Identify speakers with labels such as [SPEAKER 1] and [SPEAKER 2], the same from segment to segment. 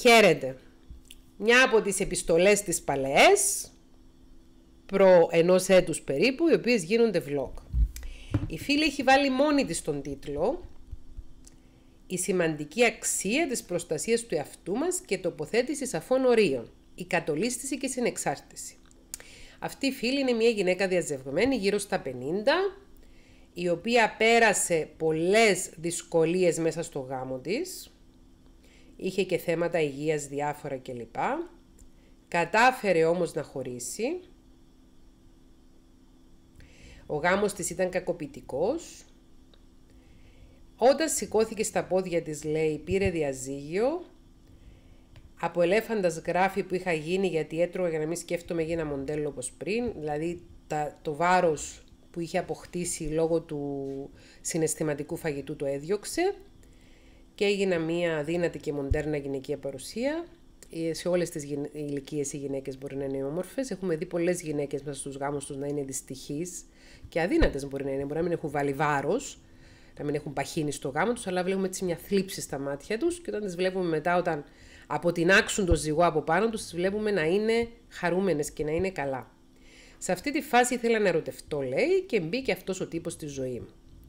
[SPEAKER 1] Χαίρετε. Μια από τις επιστολές της Παλαιές, προ ενός έτους περίπου, οι οποίες γίνονται vlog. Η φίλη έχει βάλει μόνη της τον τίτλο «Η σημαντική αξία της προστασίας του εαυτού μας και τοποθέτηση σαφών ορίων, η κατολίσθηση και συνεξάρτηση». Αυτή η φίλη είναι μια γυναίκα διαζευγμένη γύρω στα 50, η οποία πέρασε πολλές δυσκολίες μέσα στο γάμο της, είχε και θέματα υγείας διάφορα κλπ. Κατάφερε όμως να χωρίσει. Ο γάμος της ήταν κακοπιτικός Όταν σηκώθηκε στα πόδια της, λέει, πήρε διαζύγιο. Από ελέφαντας γράφει που είχα γίνει γιατί έτρωγα για να μην σκέφτομαι γίνα μοντέλο όπως πριν. Δηλαδή το βάρος που είχε αποκτήσει λόγω του συναισθηματικού φαγητού το έδιωξε και έγινα μία δύνατη και μοντέρνα γυναικεία παρουσία. Ε, σε όλες τις ηλικίες οι γυναίκες μπορεί να είναι όμορφες. Έχουμε δει πολλές γυναίκες μέσα στους γάμους τους να είναι δυστυχείς και αδύνατες μπορεί να είναι. Μπορεί να μην έχουν βάλει βάρος, να μην έχουν παχύνει στο γάμο τους, αλλά βλέπουμε έτσι μια θλίψη στα μάτια τους και όταν τις βλέπουμε μετά, όταν αποτινάξουν το ζυγό από πάνω τους, τις βλέπουμε να είναι χαρούμενες και να είναι καλά. Σε αυτή τη φάση ήθελα να ερωτευτώ, λέει, και μπήκε αυτός ο τύπος στη ζωή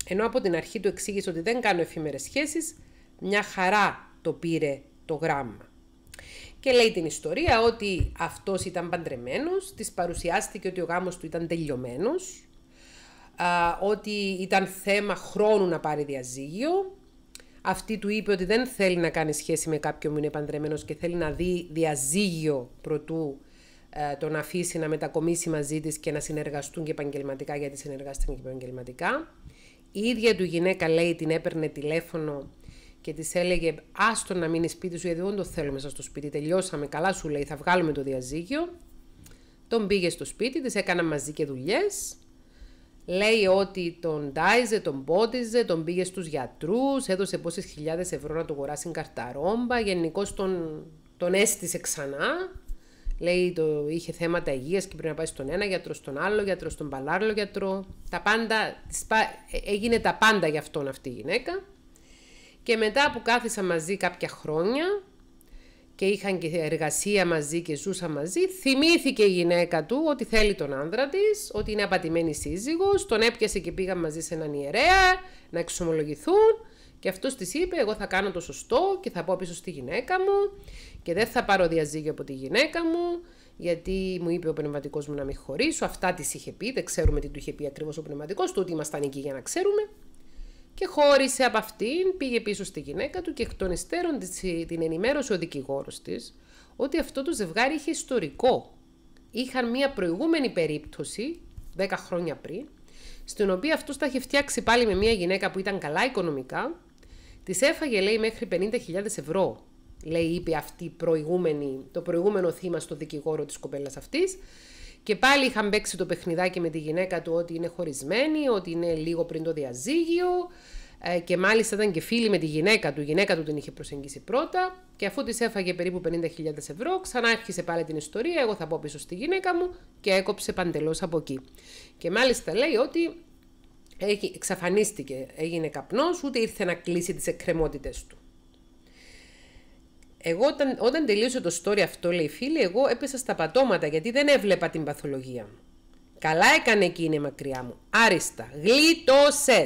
[SPEAKER 1] Ενώ από την αρχή του εξήγησε ότι δεν κάνω εφήμερε σχέσεις, μια χαρά το πήρε το γράμμα. Και λέει την ιστορία ότι αυτός ήταν παντρεμένος, της παρουσιάστηκε ότι ο γάμος του ήταν τελειωμένος, ότι ήταν θέμα χρόνου να πάρει διαζύγιο. Αυτή του είπε ότι δεν θέλει να κάνει σχέση με κάποιον που είναι παντρεμένος και θέλει να δει διαζύγιο προτού ε, τον αφήσει να μετακομίσει μαζί της και να συνεργαστούν και επαγγελματικά γιατί συνεργάστηκαν και επαγγελματικά. Η ίδια του γυναίκα λέει την έπαιρνε τηλέφωνο και της έλεγε άστο να μείνεις σπίτι σου γιατί δεν το θέλω μέσα στο σπίτι, τελειώσαμε καλά σου λέει, θα βγάλουμε το διαζύγιο. Τον πήγε στο σπίτι, της έκανα μαζί και δουλειές. Λέει ότι τον τάιζε, τον πότιζε, τον πήγε στους γιατρούς, έδωσε πόσες χιλιάδες ευρώ να του αγοράσει καρταρόμπα, γενικώς τον, τον έστησε ξανά. Λέει το, είχε θέματα υγείας και πρέπει να πάει στον ένα γιατρό, στον άλλο γιατρό, στον παλάρλο γιατρό. Τα πάντα, ε, έγινε τα πάντα για αυτόν αυτή η γυναίκα. Και μετά που κάθισα μαζί κάποια χρόνια και είχαν και εργασία μαζί και ζούσα μαζί, θυμήθηκε η γυναίκα του ότι θέλει τον άνδρα της, ότι είναι απατημένη σύζυγος, τον έπιασε και πήγα μαζί σε έναν ιερέα να εξομολογηθούν και αυτός της είπε: Εγώ θα κάνω το σωστό και θα πω πίσω στη γυναίκα μου και δεν θα πάρω διαζύγιο από τη γυναίκα μου, γιατί μου είπε ο πνευματικός μου να μην χωρίσω. Αυτά της είχε πει, δεν ξέρουμε τι του είχε πει ακριβώς ο πνευματικός, του ότι ήμασταν εκεί για να ξέρουμε και χώρισε από αυτήν, πήγε πίσω στη γυναίκα του και εκ των υστέρων την ενημέρωσε ο δικηγόρος της ότι αυτό το ζευγάρι είχε ιστορικό. Είχαν μία προηγούμενη περίπτωση, 10 χρόνια πριν, στην οποία αυτός τα είχε φτιάξει πάλι με μία γυναίκα που ήταν καλά οικονομικά, της έφαγε λέει μέχρι 50.000 ευρώ, λέει είπε αυτή προηγούμενη, το προηγούμενο θύμα στο δικηγόρο της κοπέλας αυτής, και πάλι είχαν παίξει το παιχνιδάκι με τη γυναίκα του ότι είναι χωρισμένη, ότι είναι λίγο πριν το διαζύγιο ε, και μάλιστα ήταν και φίλη με τη γυναίκα του. Η γυναίκα του την είχε προσεγγίσει πρώτα και αφού της έφαγε περίπου 50.000 ευρώ, ξανά άρχισε πάλι την ιστορία. Εγώ θα πω πίσω στη γυναίκα μου και έκοψε παντελώς από εκεί. Και μάλιστα λέει ότι εξαφανίστηκε, έγινε καπνός, ούτε ήρθε να κλείσει τις εκκρεμότητες του. Εγώ όταν, όταν τελείωσε το story αυτό, λέει φίλη, εγώ έπεσα στα πατώματα γιατί δεν έβλεπα την παθολογία μου. Καλά έκανε εκείνη μακριά μου. Άριστα. γλιτώσες!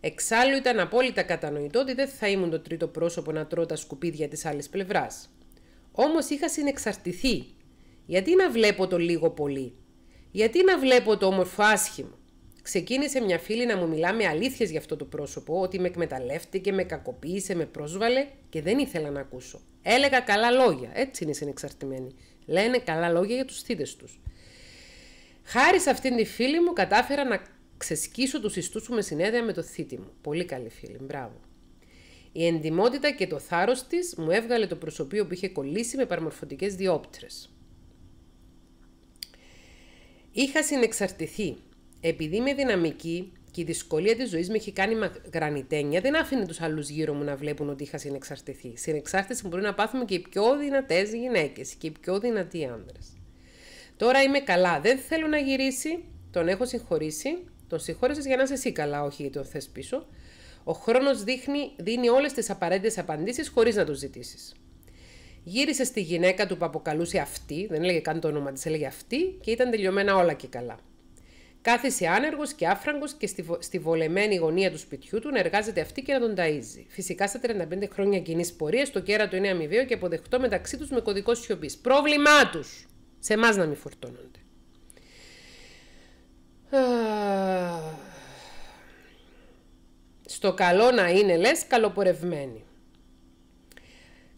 [SPEAKER 1] Εξάλλου ήταν απόλυτα κατανοητό ότι δεν θα ήμουν το τρίτο πρόσωπο να τρώω τα σκουπίδια της άλλης πλευράς. Όμως είχα συνεξαρτηθεί. Γιατί να βλέπω το λίγο πολύ. Γιατί να βλέπω το όμορφο άσχημο. Ξεκίνησε μια φίλη να μου μιλά με αλήθειες για αυτό το πρόσωπο, ότι με εκμεταλλεύτηκε, με κακοποίησε, με πρόσβαλε και δεν ήθελα να ακούσω. Έλεγα καλά λόγια, έτσι είναι οι συνεξαρτημένοι. Λένε καλά λόγια για τους θήτε τους. Χάρη σε αυτήν τη φίλη μου, κατάφερα να ξεσκίσω τους ιστούς που με συνέδεα με το θήτη μου. Πολύ καλή φίλη, μπράβο. Η εντιμότητα και το θάρρος της μου έβγαλε το προσωπείο που είχε κολλήσει με παραμορφωτικές διόπτρες. Είχα συνεξαρτηθεί επειδή είμαι δυναμική και η δυσκολία της ζωής με έχει κάνει γρανιτένια, δεν άφηνε τους άλλους γύρω μου να βλέπουν ότι είχα συνεξαρτηθεί. Συνεξάρτηση μπορεί να πάθουμε και οι πιο δυνατές γυναίκες και οι πιο δυνατοί άνδρες. Τώρα είμαι καλά. Δεν θέλω να γυρίσει. Τον έχω συγχωρήσει. Τον συγχώρεσες για να είσαι εσύ καλά, όχι γιατί τον θες πίσω. Ο χρόνος δίνει όλες τις απαραίτητες απαντήσεις χωρίς να το ζητήσεις. Γύρισε στη γυναίκα του που αποκαλούσε αυτή, δεν έλεγε καν το όνομα της, έλεγε αυτή και ήταν τελειωμένα όλα και καλά. Κάθεσε άνεργος και άφραγκος και στη, στη βολεμένη γωνία του σπιτιού του να εργάζεται αυτή και να τον ταΐζει. Φυσικά στα 35 χρόνια κοινής πορείας το κέρατο είναι αμοιβαίο και αποδεκτό μεταξύ τους με κωδικό σιωπής. Πρόβλημά τους! Σε εμάς να μην φορτώνονται. Στο καλό να είναι λες, καλοπορευμένοι.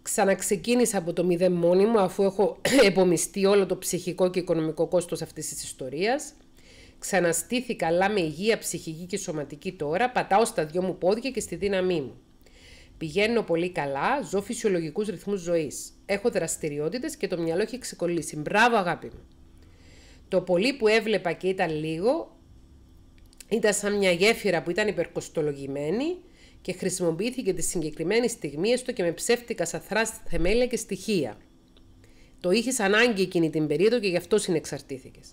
[SPEAKER 1] Ξαναξεκίνησα από το μηδέν μόνιμο αφού έχω επομιστεί όλο το ψυχικό και οικονομικό κόστος αυτής της ιστορίας. Ξαναστήθηκα, αλλά με υγεία ψυχική και σωματική τώρα, πατάω στα δυο μου πόδια και στη δύναμή μου. Πηγαίνω πολύ καλά, ζω φυσιολογικούς ρυθμούς ζωής. Έχω δραστηριότητες και το μυαλό έχει ξεκολλήσει. Μπράβο, αγάπη μου. Το πολύ που έβλεπα και ήταν λίγο, ήταν σαν μια γέφυρα που ήταν υπερκοστολογημένη και χρησιμοποιήθηκε τη συγκεκριμένη στιγμή, έστω και με ψεύτικα σαθρά θεμέλια και στοιχεία. Το είχες ανάγκη εκείνη την περίοδο και γι' αυτό συνεξαρτήθηκες.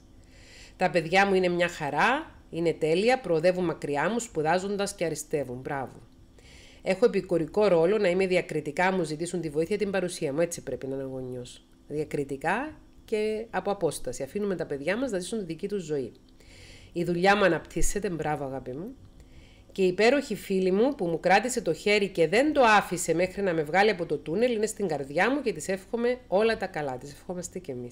[SPEAKER 1] Τα παιδιά μου είναι μια χαρά, είναι τέλεια, προοδεύουν μακριά μου, σπουδάζοντας και αριστεύουν. Μπράβο. Έχω επικορικό ρόλο να είμαι διακριτικά, μου ζητήσουν τη βοήθεια την παρουσία μου. Έτσι πρέπει να είναι γονιός. Διακριτικά και από απόσταση. Αφήνουμε τα παιδιά μας να ζήσουν τη δική τους ζωή. Η δουλειά μου αναπτύσσεται, μπράβο αγάπη μου. Και η υπέροχη φίλη μου που μου κράτησε το χέρι και δεν το άφησε μέχρι να με βγάλει από το τούνελ είναι στην καρδιά μου και της εύχομαι όλα τα καλά. Της ευχόμαστε κι εμείς.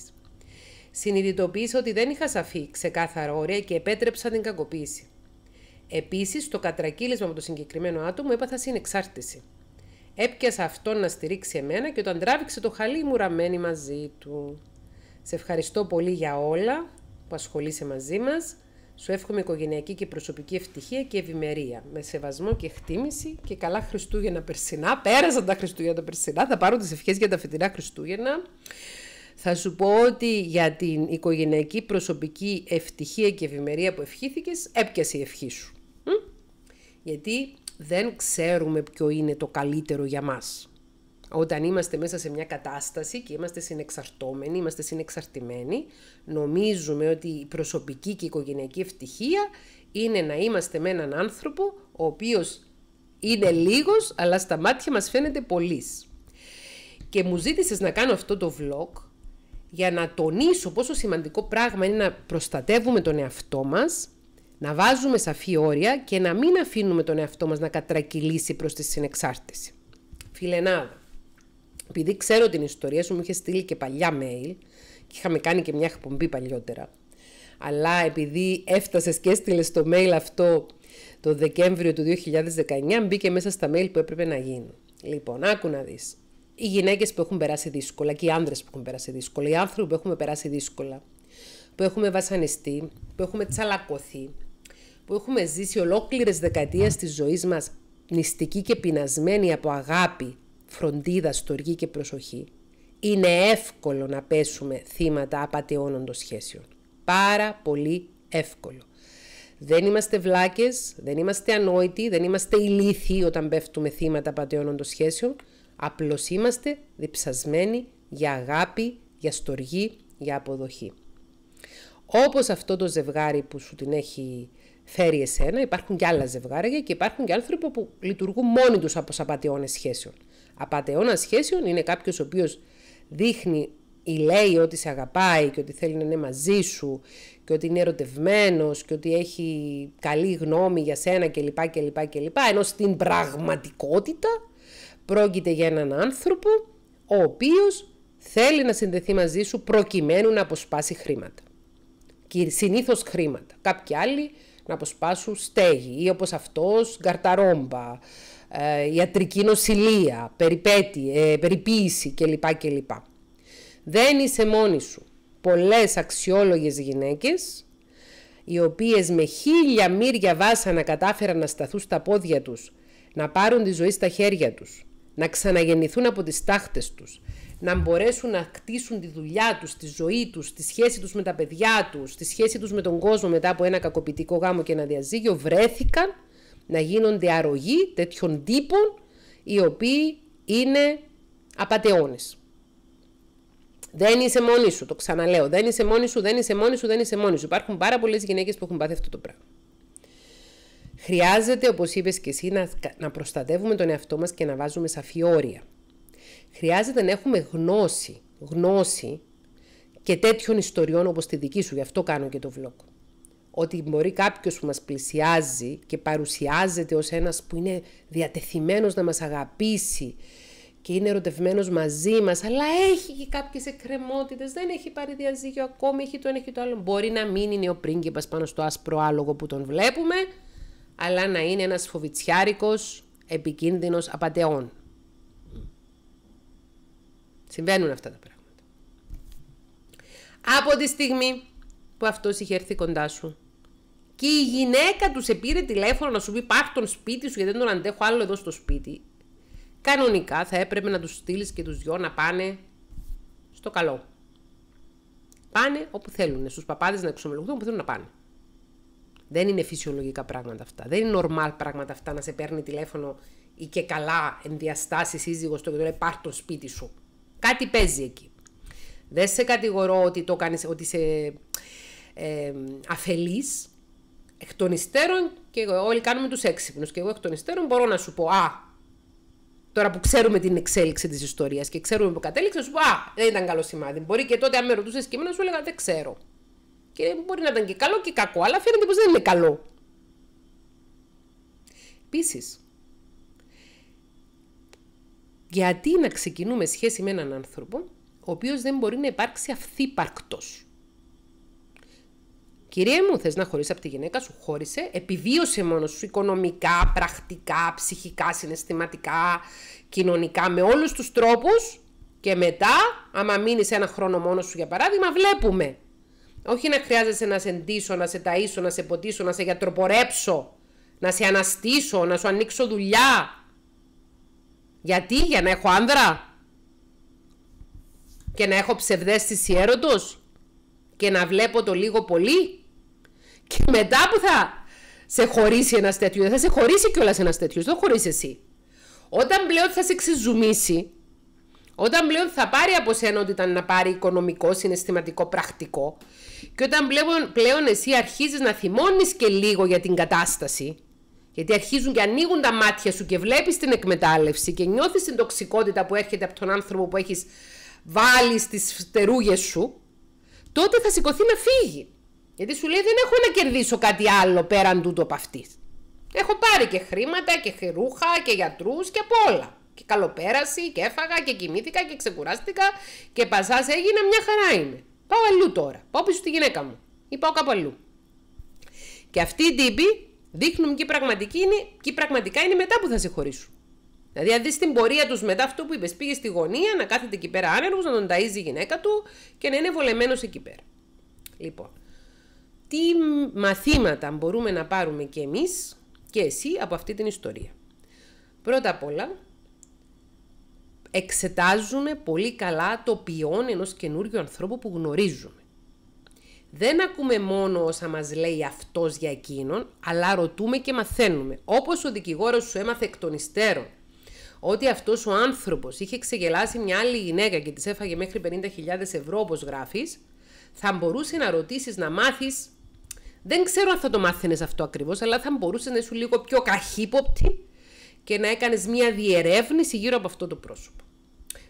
[SPEAKER 1] Συνειδητοποίησα ότι δεν είχα σαφή, ξεκάθαρα όρια και επέτρεψα την κακοποίηση. Επίσης, το κατρακύλισμα με το συγκεκριμένο άτομο έπαθα συνεξάρτηση. Έπιασα αυτόν να στηρίξει εμένα και όταν τράβηξε το χαλί μου ραμμένη μαζί του. Σε ευχαριστώ πολύ για όλα που ασχολείσαι μαζί μας. Σου εύχομαι οικογενειακή και προσωπική ευτυχία και ευημερία. Με σεβασμό και εκτίμηση και καλά Χριστούγεννα περσινά. Πέρασαν τα Χριστούγεννα τα περσινά. Θα πάρω τις ευχές για τα φετινά Χριστούγεννα. Θα σου πω ότι για την οικογενειακή προσωπική ευτυχία και ευημερία που ευχήθηκες, έπιασε η ευχή σου. Γιατί δεν ξέρουμε ποιο είναι το καλύτερο για μας. Όταν είμαστε μέσα σε μια κατάσταση και είμαστε συνεξαρτώμενοι, είμαστε συνεξαρτημένοι, νομίζουμε ότι η προσωπική και η οικογενειακή ευτυχία είναι να είμαστε με έναν άνθρωπο ο οποίος είναι λίγος, αλλά στα μάτια μας φαίνεται πολλής. Και μου ζήτησες να κάνω αυτό το vlog για να τονίσω πόσο σημαντικό πράγμα είναι να προστατεύουμε τον εαυτό μας, να βάζουμε σαφή όρια και να μην αφήνουμε τον εαυτό μας να κατρακυλήσει προς τη συνεξάρτηση. Φιλενάδα, επειδή ξέρω την ιστορία σου, μου είχες στείλει και παλιά mail και είχαμε κάνει και μια εκπομπή παλιότερα. Αλλά επειδή έφτασες και έστειλες το mail αυτό το Δεκέμβριο του 2019, μπήκε μέσα στα mail που έπρεπε να γίνουν. Λοιπόν, άκου να δεις οι γυναίκες που έχουν περάσει δύσκολα και οι άντρες που έχουν περάσει δύσκολα, οι άνθρωποι που έχουμε περάσει δύσκολα, που έχουμε βασανιστεί, που έχουμε τσαλακωθεί, που έχουμε ζήσει ολόκληρες δεκαετίες της ζωής μας νηστικοί και πεινασμένοι από αγάπη, φροντίδα, στοργή και προσοχή, είναι εύκολο να πέσουμε θύματα απαταιώνων σχέσεων. Πάρα πολύ εύκολο. Δεν είμαστε βλάκες, δεν είμαστε ανόητοι, δεν είμαστε ηλίθιοι όταν πέφτουμε θύματα απαταιώνων σχέσεων. Απλώς είμαστε διψασμένοι για αγάπη, για στοργή, για αποδοχή. Όπως αυτό το ζευγάρι που σου την έχει φέρει εσένα, υπάρχουν και άλλα ζευγάρια και υπάρχουν και άνθρωποι που λειτουργούν μόνοι τους από απαταιώνες σχέσεων. Απαταιώνας σχέσεων είναι κάποιος ο οποίος δείχνει ή λέει ότι σε αγαπάει και ότι θέλει να είναι μαζί σου και ότι είναι ερωτευμένος και ότι έχει καλή γνώμη για σένα κλπ. Ενώ στην πραγματικότητα Πρόκειται για έναν άνθρωπο ο οποίος θέλει να συνδεθεί μαζί σου προκειμένου να αποσπάσει χρήματα. Συνήθω συνήθως χρήματα. Κάποιοι άλλοι να αποσπάσουν στέγη ή όπως αυτός γκαρταρόμπα, ε, ιατρική νοσηλεία, περιπέτη, ε, περιποίηση κλπ. κλπ. Δεν είσαι μόνη σου. Πολλές αξιόλογες γυναίκες οι οποίες με χίλια μύρια βάσανα κατάφεραν να σταθούν στα πόδια τους, να πάρουν τη ζωή στα χέρια τους, να ξαναγεννηθούν από τις τάχτες τους, να μπορέσουν να κτίσουν τη δουλειά τους, τη ζωή τους, τη σχέση τους με τα παιδιά τους, τη σχέση τους με τον κόσμο μετά από ένα κακοποιητικό γάμο και ένα διαζύγιο, βρέθηκαν να γίνονται αρρωγοί τέτοιων τύπων οι οποίοι είναι απαταιώνες. Δεν είσαι μόνη σου, το ξαναλέω. Δεν είσαι μόνη σου, δεν είσαι μόνη σου, δεν είσαι μόνη σου. Υπάρχουν πάρα πολλές γυναίκες που έχουν πάθει αυτό το πράγμα. Χρειάζεται, όπως είπες και εσύ, να, προστατεύουμε τον εαυτό μας και να βάζουμε σαφή όρια. Χρειάζεται να έχουμε γνώση, γνώση και τέτοιων ιστοριών όπως τη δική σου, γι' αυτό κάνω και το vlog. Ότι μπορεί κάποιος που μας πλησιάζει και παρουσιάζεται ως ένας που είναι διατεθειμένος να μας αγαπήσει και είναι ερωτευμένος μαζί μας, αλλά έχει και κάποιες εκκρεμότητες, δεν έχει πάρει διαζύγιο ακόμη, έχει το ένα, έχει το άλλο. Μπορεί να μην είναι ο πρίγκιπας πάνω στο άσπρο άλογο που τον βλέπουμε, αλλά να είναι ένας φοβιτσιάρικος, επικίνδυνος απαταιών. Συμβαίνουν αυτά τα πράγματα. Από τη στιγμή που αυτός είχε έρθει κοντά σου και η γυναίκα του σε πήρε τηλέφωνο να σου πει πάρ τον σπίτι σου γιατί δεν τον αντέχω άλλο εδώ στο σπίτι, κανονικά θα έπρεπε να τους στείλεις και τους δυο να πάνε στο καλό. Πάνε όπου θέλουν, στους παπάδες να εξομολογούν όπου θέλουν να πάνε. Δεν είναι φυσιολογικά πράγματα αυτά. Δεν είναι normal πράγματα αυτά να σε παίρνει τηλέφωνο ή και καλά ενδιαστάσεις σύζυγος του και του λέει πάρ το σπίτι σου. Κάτι παίζει εκεί. Δεν σε κατηγορώ ότι το κάνεις, ότι είσαι ε, Εκ των υστέρων και όλοι κάνουμε τους έξυπνους και εγώ εκ των υστέρων μπορώ να σου πω «Α, τώρα που ξέρουμε την εξέλιξη της ιστορίας και ξέρουμε που κατέληξε, σου πω «Α, δεν ήταν καλό σημάδι». Μπορεί και τότε αν με ρωτούσες και εμένα σου έλεγα «Δεν ξέρω». Και μπορεί να ήταν και καλό και κακό, αλλά φαίνεται πως δεν είναι καλό. Επίσης, γιατί να ξεκινούμε σχέση με έναν άνθρωπο ο οποίος δεν μπορεί να υπάρξει αυθύπαρκτος. Κυρία μου, θες να χωρίσεις από τη γυναίκα σου, χώρισε, επιβίωσε μόνος σου οικονομικά, πρακτικά, ψυχικά, συναισθηματικά, κοινωνικά, με όλους τους τρόπους και μετά, άμα μείνεις ένα χρόνο μόνος σου για παράδειγμα, βλέπουμε όχι να χρειάζεσαι να σε ντύσω, να σε ταΐσω, να σε ποτίσω, να σε γιατροπορέψω, να σε αναστήσω, να σου ανοίξω δουλειά. Γιατί, για να έχω άνδρα και να έχω ψευδέστηση έρωτος και να βλέπω το λίγο πολύ και μετά που θα σε χωρίσει ένας τέτοιος, δεν θα σε χωρίσει κιόλας ένας τέτοιος, δεν χωρίσει εσύ. Όταν πλέον θα σε ξεζουμίσει, όταν πλέον θα πάρει από σένα ότι ήταν να πάρει οικονομικό, συναισθηματικό, πρακτικό και όταν πλέον, πλέον εσύ αρχίζεις να θυμώνεις και λίγο για την κατάσταση γιατί αρχίζουν και ανοίγουν τα μάτια σου και βλέπεις την εκμετάλλευση και νιώθεις την τοξικότητα που έρχεται από τον άνθρωπο που έχεις βάλει στις φτερούγες σου τότε θα σηκωθεί να φύγει. Γιατί σου λέει δεν έχω να κερδίσω κάτι άλλο πέραν τούτο από αυτής. Έχω πάρει και χρήματα και χερούχα και γιατρούς και από όλα. Και καλοπέραση και έφαγα και κοιμήθηκα και ξεκουράστηκα και πασάς έγινε μια χαρά είμαι. Πάω αλλού τώρα. Πάω πίσω στη γυναίκα μου. Ή πάω κάπου αλλού. Και αυτοί οι τύποι δείχνουν και πραγματική είναι, και πραγματικά είναι μετά που θα σε χωρίσουν. Δηλαδή, αν δεις την πορεία τους μετά αυτό που είπες, πήγες στη γωνία να κάθεται εκεί πέρα άνεργος, να τον ταζει η γυναίκα του και να είναι βολεμένος εκεί πέρα. Λοιπόν, τι μαθήματα μπορούμε να πάρουμε κι εμείς και εσύ από αυτή την ιστορία. Πρώτα απ' όλα, εξετάζουμε πολύ καλά το ποιόν ενός καινούριου ανθρώπου που γνωρίζουμε. Δεν ακούμε μόνο όσα μας λέει αυτός για εκείνον, αλλά ρωτούμε και μαθαίνουμε. Όπως ο δικηγόρος σου έμαθε εκ των υστέρων ότι αυτός ο άνθρωπος είχε ξεγελάσει μια άλλη γυναίκα και της έφαγε μέχρι 50.000 ευρώ όπως γράφεις, θα μπορούσε να ρωτήσεις να μάθεις, δεν ξέρω αν θα το μάθαινες αυτό ακριβώς, αλλά θα μπορούσες να είσαι λίγο πιο καχύποπτη και να έκανες μια διερεύνηση γύρω από αυτό το πρόσωπο.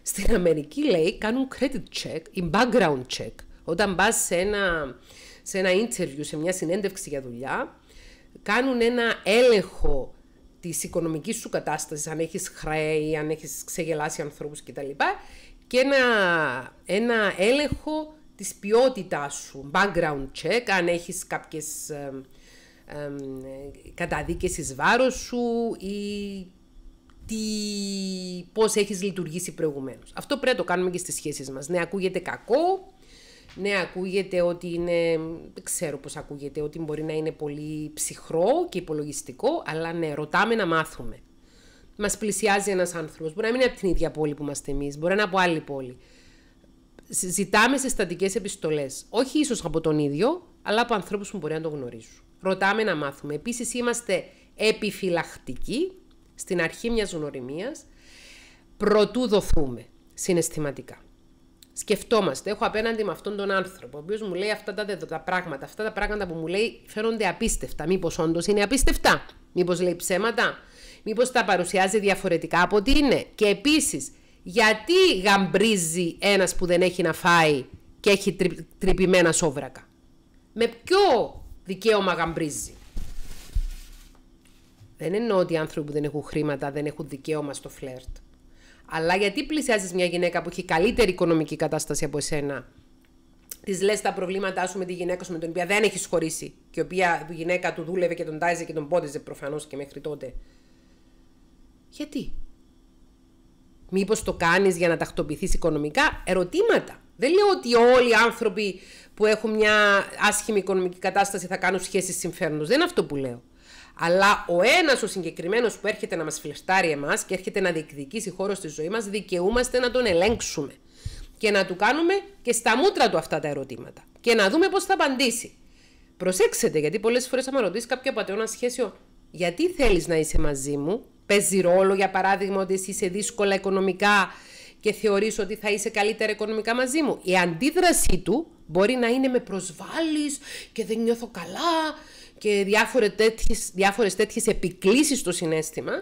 [SPEAKER 1] Στην Αμερική λέει κάνουν credit check ή background check. Όταν πας σε ένα, σε ένα interview, σε μια συνέντευξη για δουλειά, κάνουν ένα έλεγχο της οικονομικής σου κατάστασης, αν έχεις χρέη, αν έχεις ξεγελάσει ανθρώπους κτλ. Και ένα, ένα έλεγχο της ποιότητάς σου, background check, αν έχεις κάποιες καταδίκες εις βάρος σου ή τι, πώς έχεις λειτουργήσει προηγουμένως. Αυτό πρέπει να το κάνουμε και στις σχέσεις μας. Ναι, ακούγεται κακό, ναι, ακούγεται ότι είναι, δεν ξέρω πώς ακούγεται, ότι μπορεί να είναι πολύ ψυχρό και υπολογιστικό, αλλά ναι, ρωτάμε να μάθουμε. Μας πλησιάζει ένας άνθρωπος, μπορεί να μην είναι από την ίδια πόλη που είμαστε εμείς, μπορεί να είναι από άλλη πόλη. Ζητάμε συστατικές επιστολές, όχι ίσως από τον ίδιο, αλλά από ανθρώπους που μπορεί να τον γνωρίζουν. Ρωτάμε να μάθουμε. Επίσης είμαστε επιφυλακτικοί στην αρχή μιας γνωριμίας, προτού δοθούμε συναισθηματικά. Σκεφτόμαστε, έχω απέναντι με αυτόν τον άνθρωπο, ο οποίος μου λέει αυτά τα, τα πράγματα, αυτά τα πράγματα που μου λέει φαίνονται απίστευτα. Μήπως όντως είναι απίστευτα, μήπως λέει ψέματα, μήπως τα παρουσιάζει διαφορετικά από ό,τι είναι. Και επίσης, γιατί γαμπρίζει ένας που δεν έχει να φάει και έχει τρυπημένα σόβρακα. Με ποιο δικαίωμα γαμπρίζει. Δεν εννοώ ότι οι άνθρωποι που δεν έχουν χρήματα δεν έχουν δικαίωμα στο φλερτ. Αλλά γιατί πλησιάζεις μια γυναίκα που έχει καλύτερη οικονομική κατάσταση από εσένα, της λες τα προβλήματά σου με τη γυναίκα σου με την οποία δεν έχεις χωρίσει και η οποία η γυναίκα του δούλευε και τον τάιζε και τον πόντιζε προφανώς και μέχρι τότε. Γιατί. Μήπως το κάνεις για να τακτοποιηθείς οικονομικά, ερωτήματα. Δεν λέω ότι όλοι οι άνθρωποι που έχουν μια άσχημη οικονομική κατάσταση θα κάνουν σχέσεις συμφέροντος. Δεν είναι αυτό που λέω. Αλλά ο ένας ο συγκεκριμένος που έρχεται να μας φλεφτάρει εμάς και έρχεται να διεκδικήσει χώρο στη ζωή μας, δικαιούμαστε να τον ελέγξουμε. Και να του κάνουμε και στα μούτρα του αυτά τα ερωτήματα. Και να δούμε πώς θα απαντήσει. Προσέξτε, γιατί πολλές φορές, άμα ρωτήσεις κάποιο πατεώνα σχέσιο, γιατί θέλεις να είσαι μαζί μου, παίζει ρόλο για παράδειγμα ότι είσαι δύσκολα οικονομικά και θεωρείς ότι θα είσαι καλύτερα οικονομικά μαζί μου. Η αντίδρασή του μπορεί να είναι με προσβάλλεις και δεν νιώθω καλά και διάφορες τέτοιες, διάφορες τέτοιες επικλήσεις στο συνέστημα,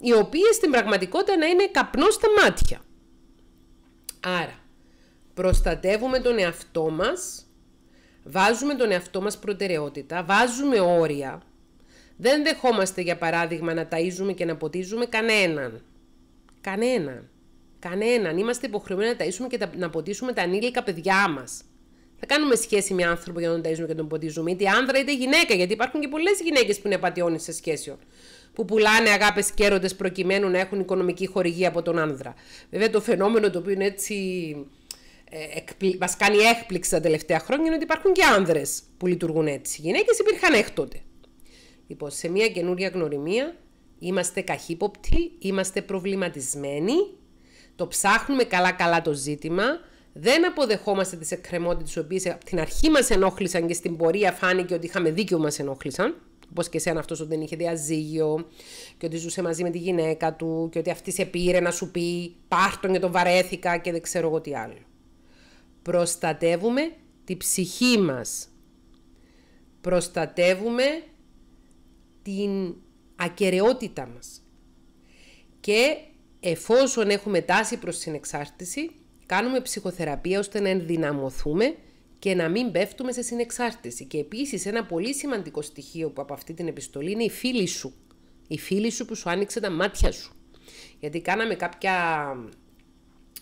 [SPEAKER 1] οι οποίες στην πραγματικότητα να είναι καπνός στα μάτια. Άρα, προστατεύουμε τον εαυτό μας, βάζουμε τον εαυτό μας προτεραιότητα, βάζουμε όρια, δεν δεχόμαστε για παράδειγμα να ταΐζουμε και να ποτίζουμε κανέναν. Κανέναν. Κανέναν. Είμαστε υποχρεωμένοι να ταΐσουμε και να ποτίσουμε τα ανήλικα παιδιά μας. Θα κάνουμε σχέση με άνθρωπο για να τον ταΐζουμε και τον ποτίζουμε. Είτε άνδρα είτε γυναίκα, γιατί υπάρχουν και πολλές γυναίκες που είναι πατιώνε σε σχέσιο, Που πουλάνε αγάπες έρωτες προκειμένου να έχουν οικονομική χορηγία από τον άνδρα. Βέβαια το φαινόμενο το οποίο είναι έτσι. Ε, Μας κάνει έκπληξη τα τελευταία χρόνια είναι ότι υπάρχουν και άνδρες που λειτουργούν έτσι. Γυναίκες υπήρχαν έκτοτε. Λοιπόν, σε μια καινούρια γνωριμία είμαστε καχύποπτοι, είμαστε προβληματισμένοι, το ψάχνουμε καλά-καλά το ζήτημα, δεν αποδεχόμαστε τις εκκρεμότητες, τι οποίες από την αρχή μας ενόχλησαν και στην πορεία φάνηκε ότι είχαμε δίκιο μας ενόχλησαν. Όπως και εσένα αυτός ότι δεν είχε διαζύγιο και ότι ζούσε μαζί με τη γυναίκα του και ότι αυτής σε πήρε να σου πει πάρτον και τον βαρέθηκα και δεν ξέρω εγώ τι άλλο. Προστατεύουμε τη ψυχή μας. Προστατεύουμε την ακαιρεότητά μας. Και εφόσον έχουμε τάση προς την εξάρτηση, Κάνουμε ψυχοθεραπεία ώστε να ενδυναμωθούμε και να μην πέφτουμε σε συνεξάρτηση. Και επίσης, ένα πολύ σημαντικό στοιχείο που από αυτή την επιστολή είναι η φίλη σου. Η φίλη σου που σου άνοιξε τα μάτια σου. Γιατί κάναμε κάποια,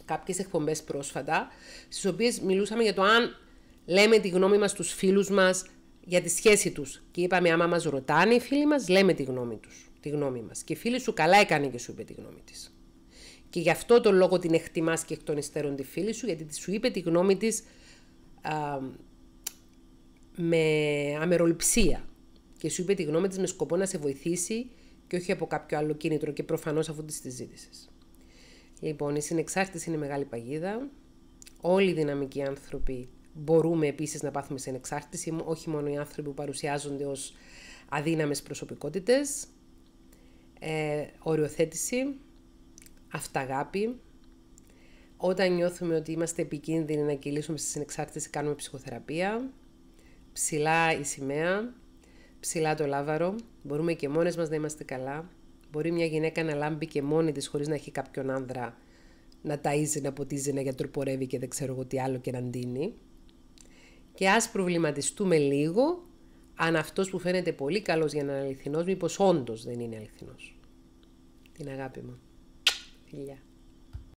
[SPEAKER 1] κάποιες εκπομπές πρόσφατα, στις οποίες μιλούσαμε για το αν λέμε τη γνώμη μας στους φίλους μας για τη σχέση τους. Και είπαμε άμα μας ρωτάνε οι φίλοι μας, λέμε τη γνώμη τους, τη γνώμη μας. Και η φίλη σου καλά έκανε και σου είπε τη γνώμη της. Και γι' αυτό τον λόγο την εκτιμάς και εκ των υστέρων τη φίλη σου, γιατί σου είπε τη γνώμη της με αμεροληψία. Και σου είπε τη γνώμη της με σκοπό να σε βοηθήσει και όχι από κάποιο άλλο κίνητρο και προφανώς αφού της τη ζήτησες. Λοιπόν, η συνεξάρτηση είναι μεγάλη παγίδα. Όλοι οι δυναμικοί άνθρωποι μπορούμε επίσης να πάθουμε σε εξάρτηση, όχι μόνο οι άνθρωποι που παρουσιάζονται ως αδύναμες προσωπικότητες, ε, οριοθέτηση, αυταγάπη, όταν νιώθουμε ότι είμαστε επικίνδυνοι να κυλήσουμε στη συνεξάρτηση κάνουμε ψυχοθεραπεία, ψηλά η σημαία, ψηλά το λάβαρο, μπορούμε και μόνες μας να είμαστε καλά, μπορεί μια γυναίκα να λάμπει και μόνη της χωρίς να έχει κάποιον άνδρα να ταΐζει, να ποτίζει, να γιατροπορεύει και δεν ξέρω εγώ τι άλλο και να ντύνει. Και ας προβληματιστούμε λίγο αν αυτός που φαίνεται πολύ καλός για να είναι αληθινός, μήπως όντως δεν είναι αληθινός. Την αγάπη μου. Y